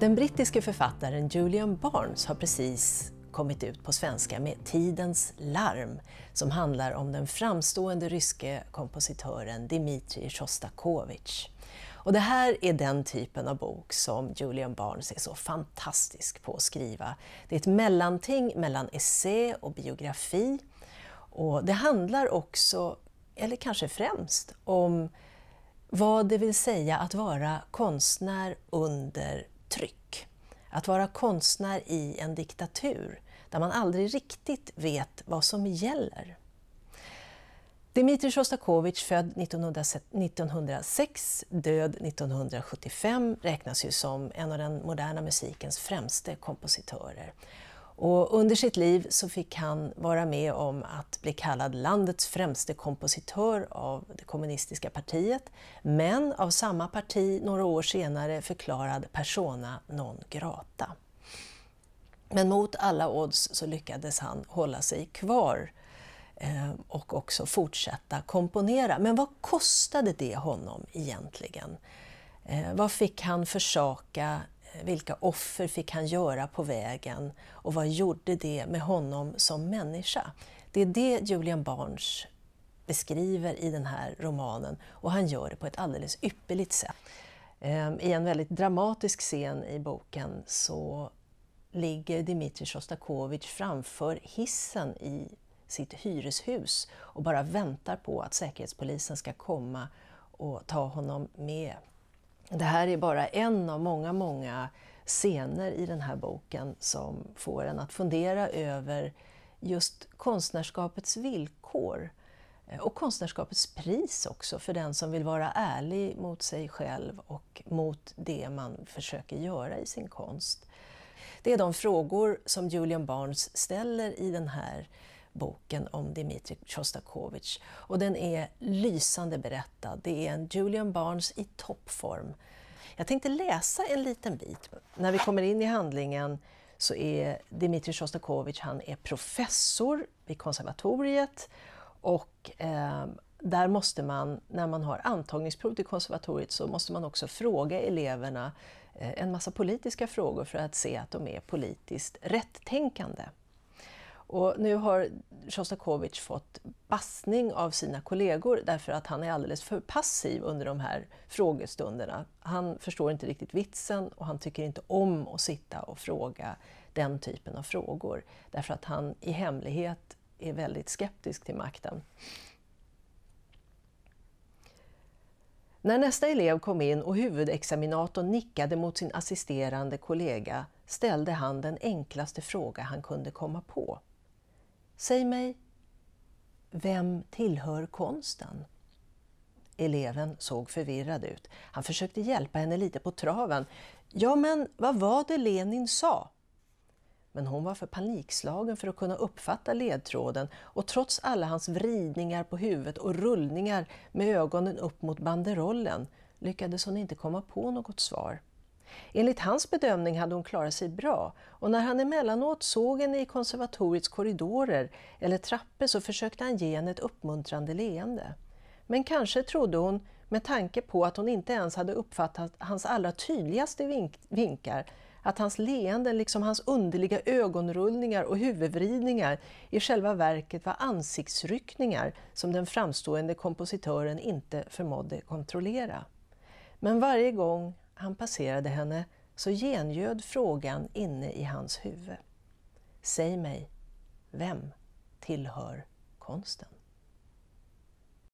Den brittiske författaren Julian Barnes har precis kommit ut på svenska med Tidens larm som handlar om den framstående ryske kompositören Dmitrij Sjostakovitj. Och det här är den typen av bok som Julian Barnes är så fantastisk på att skriva. Det är ett mellanting mellan essä och biografi. Och det handlar också, eller kanske främst, om vad det vill säga att vara konstnär under förtryck. Att vara konstnär i en diktatur där man aldrig riktigt vet vad som gäller. Dmitrij Sjostakovitj, född 1906, död 1975, räknas ju som en av den moderna musikens främste kompositörer. Och under sitt liv så fick han vara med om att bli kallad landets främste kompositör av det kommunistiska partiet, men av samma parti några år senare förklarad persona non grata. Men mot alla odds så lyckades han hålla sig kvar eh, och också fortsätta komponera. Men vad kostade det honom egentligen? Eh, vad fick han försaka vilka offer fick han göra på vägen och vad gjorde det med honom som människa? Det är det Julian Barnes beskriver i den här romanen och han gör det på ett alldeles ypperligt sätt. Ehm, I en väldigt dramatisk scen i boken så ligger Dmitrij Sjostakovitj framför hissen i sitt hyreshus och bara väntar på att Säkerhetspolisen ska komma och ta honom med det här är bara en av många, många scener i den här boken som får en att fundera över just konstnärskapets villkor eh, och konstnärskapets pris också för den som vill vara ärlig mot sig själv och mot det man försöker göra i sin konst. Det är de frågor som Julian Barnes ställer i den här boken om Dmitrij Sjostakovitj. Och den är lysande berättad. Det är en Julian Barnes i toppform. Jag tänkte läsa en liten bit. När vi kommer in i handlingen så är Dmitrij Sjostakovitj professor vid konservatoriet och eh, där måste man, när man har antagningsprov till konservatoriet, så måste man också fråga eleverna eh, en massa politiska frågor för att se att de är politiskt rättänkande. Och nu har Sjostakovitj fått bassning av sina kollegor därför att han är alldeles för passiv under de här frågestunderna. Han förstår inte riktigt vitsen och han tycker inte om att sitta och fråga den typen av frågor därför att han i hemlighet är väldigt skeptisk till makten. När nästa elev kom in och huvudexaminatorn nickade mot sin assisterande kollega ställde han den enklaste fråga han kunde komma på. Säg mig, vem tillhör konsten? Eleven såg förvirrad ut. Han försökte hjälpa henne lite på traven. Ja, men vad var det Lenin sa? Men hon var för panikslagen för att kunna uppfatta ledtråden och trots alla hans vridningar på huvudet och rullningar med ögonen upp mot banderollen lyckades hon inte komma på något svar. Enligt hans bedömning hade hon klarat sig bra och när han emellanåt såg henne i konservatoriets korridorer eller trappor så försökte han ge henne ett uppmuntrande leende. Men kanske trodde hon, med tanke på att hon inte ens hade uppfattat hans allra tydligaste vink vinkar, att hans leenden liksom hans underliga ögonrullningar och huvudvridningar i själva verket var ansiktsryckningar som den framstående kompositören inte förmådde kontrollera. Men varje gång han passerade henne så genljöd frågan inne i hans huvud. Säg mig, vem tillhör konsten?